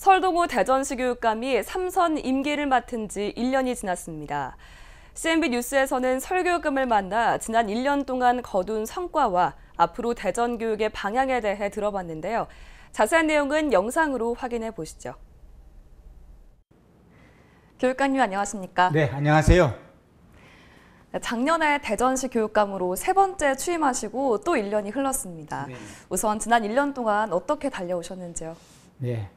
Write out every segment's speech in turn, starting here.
설동우 대전시교육감이 삼선 임기를 맡은 지 1년이 지났습니다. CNB 뉴스에서는 설교육감을 만나 지난 1년 동안 거둔 성과와 앞으로 대전 교육의 방향에 대해 들어봤는데요. 자세한 내용은 영상으로 확인해 보시죠. 교육감님 안녕하십니까? 네, 안녕하세요. 작년에 대전시 교육감으로 세 번째 취임하시고 또 1년이 흘렀습니다. 네. 우선 지난 1년 동안 어떻게 달려오셨는지요? 네.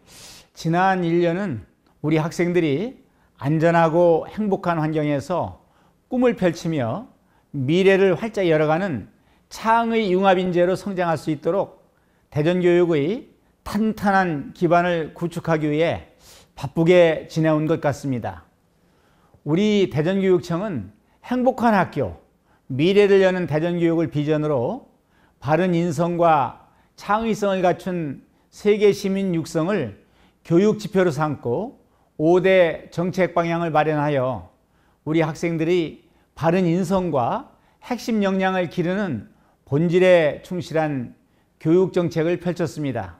지난 1년은 우리 학생들이 안전하고 행복한 환경에서 꿈을 펼치며 미래를 활짝 열어가는 창의 융합인재로 성장할 수 있도록 대전교육의 탄탄한 기반을 구축하기 위해 바쁘게 지내온 것 같습니다. 우리 대전교육청은 행복한 학교, 미래를 여는 대전교육을 비전으로 바른 인성과 창의성을 갖춘 세계 시민 육성을 교육 지표로 삼고 5대 정책 방향을 마련하여 우리 학생들이 바른 인성과 핵심 역량을 기르는 본질에 충실한 교육 정책을 펼쳤습니다.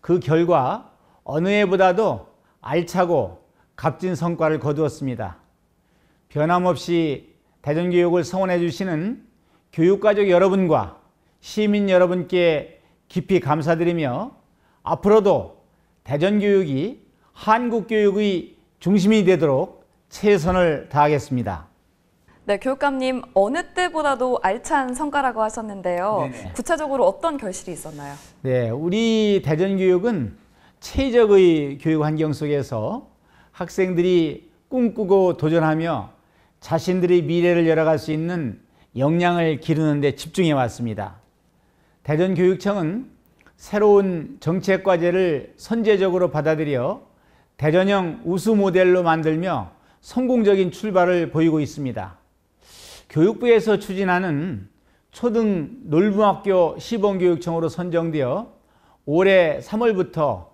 그 결과 어느 해보다도 알차고 값진 성과를 거두었습니다. 변함없이 대전교육을 성원해 주시는 교육가족 여러분과 시민 여러분께 깊이 감사드리며 앞으로도 대전교육이 한국교육의 중심이 되도록 최선을 다하겠습니다. 네, 교육감님 어느 때보다도 알찬 성과라고 하셨는데요. 네네. 구체적으로 어떤 결실이 있었나요? 네, 우리 대전교육은 최적의 교육 환경 속에서 학생들이 꿈꾸고 도전하며 자신들의 미래를 열어갈 수 있는 역량을 기르는 데 집중해 왔습니다. 대전교육청은 새로운 정책 과제를 선제적으로 받아들여 대전형 우수 모델로 만들며 성공적인 출발을 보이고 있습니다. 교육부에서 추진하는 초등 놀부학교 시범교육청으로 선정되어 올해 3월부터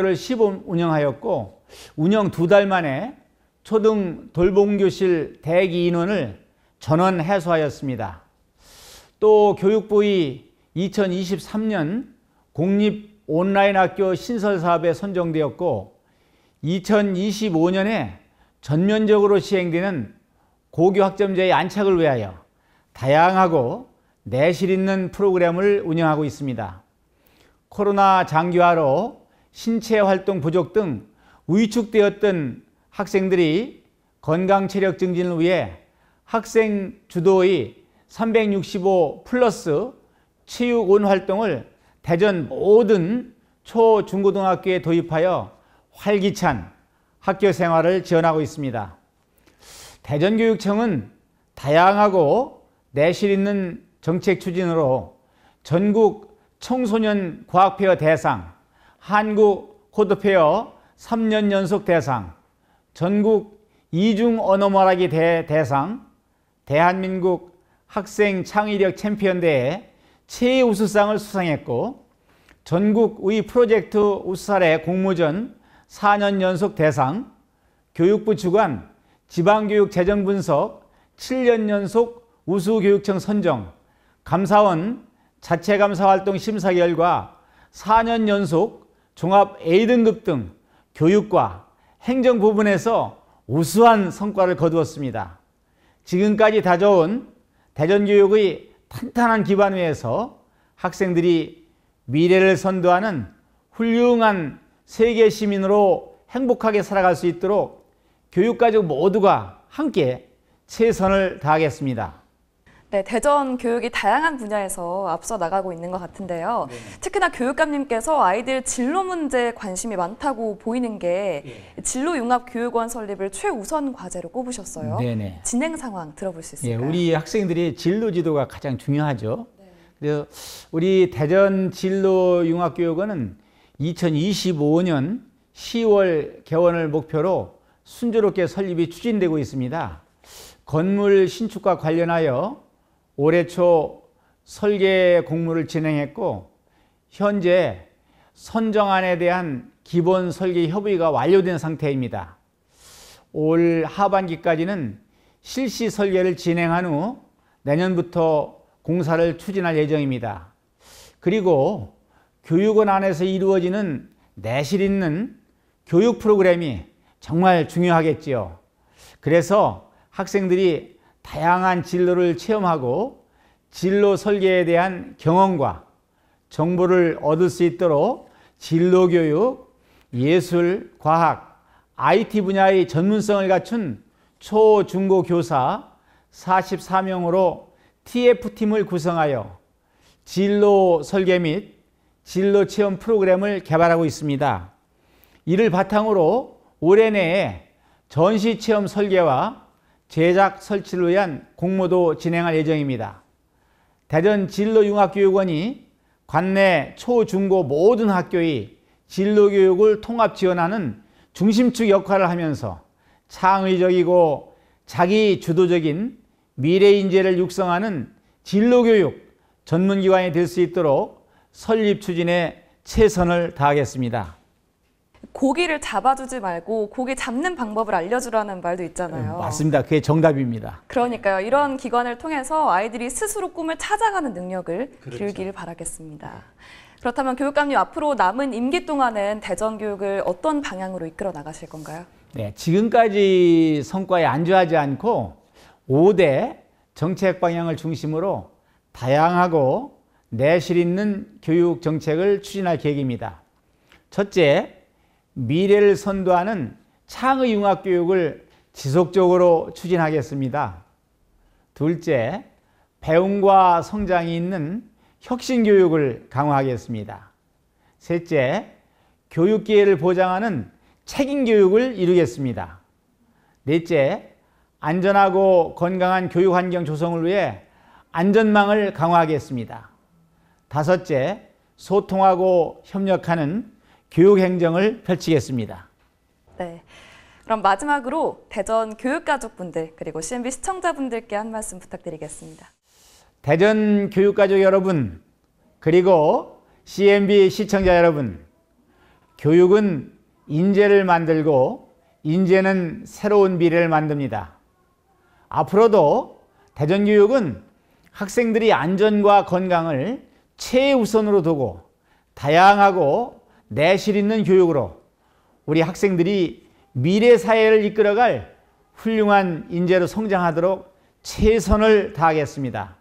늘봄학교를 시범 운영하였고 운영 두 달 만에 초등 돌봄교실 대기 인원을 전원 해소하였습니다. 또 교육부의 2023년 공립 온라인 학교 신설 사업에 선정되었고 2025년에 전면적으로 시행되는 고교 학점제의 안착을 위하여 다양하고 내실 있는 프로그램을 운영하고 있습니다. 코로나 장기화로 신체 활동 부족 등 위축되었던 학생들이 건강 체력 증진을 위해 학생 주도의 365 플러스 체육원 활동을 대전 모든 초, 중고등학교에 도입하여 활기찬 학교 생활을 지원하고 있습니다. 대전교육청은 다양하고 내실 있는 정책 추진으로 전국 청소년 과학페어 대상, 한국 코드페어 3년 연속 대상, 전국 이중 언어 말하기 대상, 대한민국 학생 창의력 챔피언 대회 최우수상을 수상했고 전국의 프로젝트 우수사례 공모전 4년 연속 대상, 교육부 주관 지방교육 재정 분석 7년 연속 우수교육청 선정, 감사원 자체감사활동 심사 결과 4년 연속 종합 A등급 등 교육과 행정 부분에서 우수한 성과를 거두었습니다. 지금까지 다져온 대전교육의 탄탄한 기반 위에서 학생들이 미래를 선도하는 훌륭한 세계 시민으로 행복하게 살아갈 수 있도록 교육가족 모두가 함께 최선을 다하겠습니다. 네, 대전 교육이 다양한 분야에서 앞서 나가고 있는 것 같은데요. 네. 특히나 교육감님께서 아이들 진로 문제에 관심이 많다고 보이는 게 네. 예. 진로융합교육원 설립을 최우선 과제로 꼽으셨어요. 네, 진행 상황 들어볼 수 예, 있을까요? 우리 학생들이 진로 지도가 가장 중요하죠. 네. 그래서 우리 대전 진로융합교육원은 2025년 10월 개원을 목표로 순조롭게 설립이 추진되고 있습니다. 건물 신축과 관련하여 올해 초 설계 공모를 진행했고 현재 선정안에 대한 기본 설계 협의가 완료된 상태입니다. 올 하반기까지는 실시 설계를 진행한 후 내년부터 공사를 추진할 예정입니다. 그리고 교육원 안에서 이루어지는 내실 있는 교육 프로그램이 정말 중요하겠지요. 그래서 학생들이 다양한 진로를 체험하고 진로 설계에 대한 경험과 정보를 얻을 수 있도록 진로 교육, 예술, 과학, IT 분야의 전문성을 갖춘 초, 중고 교사 44명으로 TF팀을 구성하여 진로 설계 및 진로 체험 프로그램을 개발하고 있습니다. 이를 바탕으로 올해 내에 전시 체험 설계와 제작 설치를 위한 공모도 진행할 예정입니다. 대전 진로융합교육원이 관내 초중고 모든 학교의 진로교육을 통합 지원하는 중심축 역할을 하면서 창의적이고 자기 주도적인 미래 인재를 육성하는 진로교육 전문기관이 될 수 있도록 설립 추진에 최선을 다하겠습니다. 고기를 잡아주지 말고 고기 잡는 방법을 알려주라는 말도 있잖아요. 음, 맞습니다. 그게 정답입니다. 그러니까요. 이런 기관을 통해서 아이들이 스스로 꿈을 찾아가는 능력을 그렇죠. 기르기를 바라겠습니다. 그렇다면 교육감님 앞으로 남은 임기 동안은 대전 교육을 어떤 방향으로 이끌어 나가실 건가요? 네, 지금까지 성과에 안주하지 않고 5대 정책 방향을 중심으로 다양하고 내실 있는 교육 정책을 추진할 계획입니다. 첫째, 미래를 선도하는 창의융합교육을 지속적으로 추진하겠습니다. 둘째, 배움과 성장이 있는 혁신교육을 강화하겠습니다. 셋째, 교육기회를 보장하는 책임교육을 이루겠습니다. 넷째, 안전하고 건강한 교육환경 조성을 위해 안전망을 강화하겠습니다. 다섯째, 소통하고 협력하는 교육 행정을 펼치겠습니다. 네. 그럼 마지막으로 대전 교육가족분들 그리고 CNB 시청자분들께 한 말씀 부탁드리겠습니다. 대전 교육가족 여러분 그리고 CNB 시청자 여러분 교육은 인재를 만들고 인재는 새로운 미래를 만듭니다. 앞으로도 대전교육은 학생들이 안전과 건강을 최우선으로 두고 다양하고 내실 있는 교육으로 우리 학생들이 미래 사회를 이끌어갈 훌륭한 인재로 성장하도록 최선을 다하겠습니다.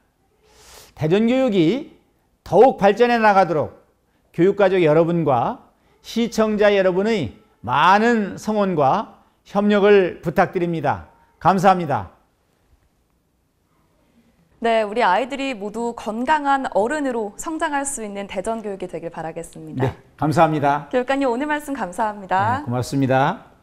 대전교육이 더욱 발전해 나가도록 교육가족 여러분과 시청자 여러분의 많은 성원과 협력을 부탁드립니다. 감사합니다. 네, 우리 아이들이 모두 건강한 어른으로 성장할 수 있는 대전 교육이 되길 바라겠습니다. 네, 감사합니다. 교육관님 오늘 말씀 감사합니다. 네, 고맙습니다.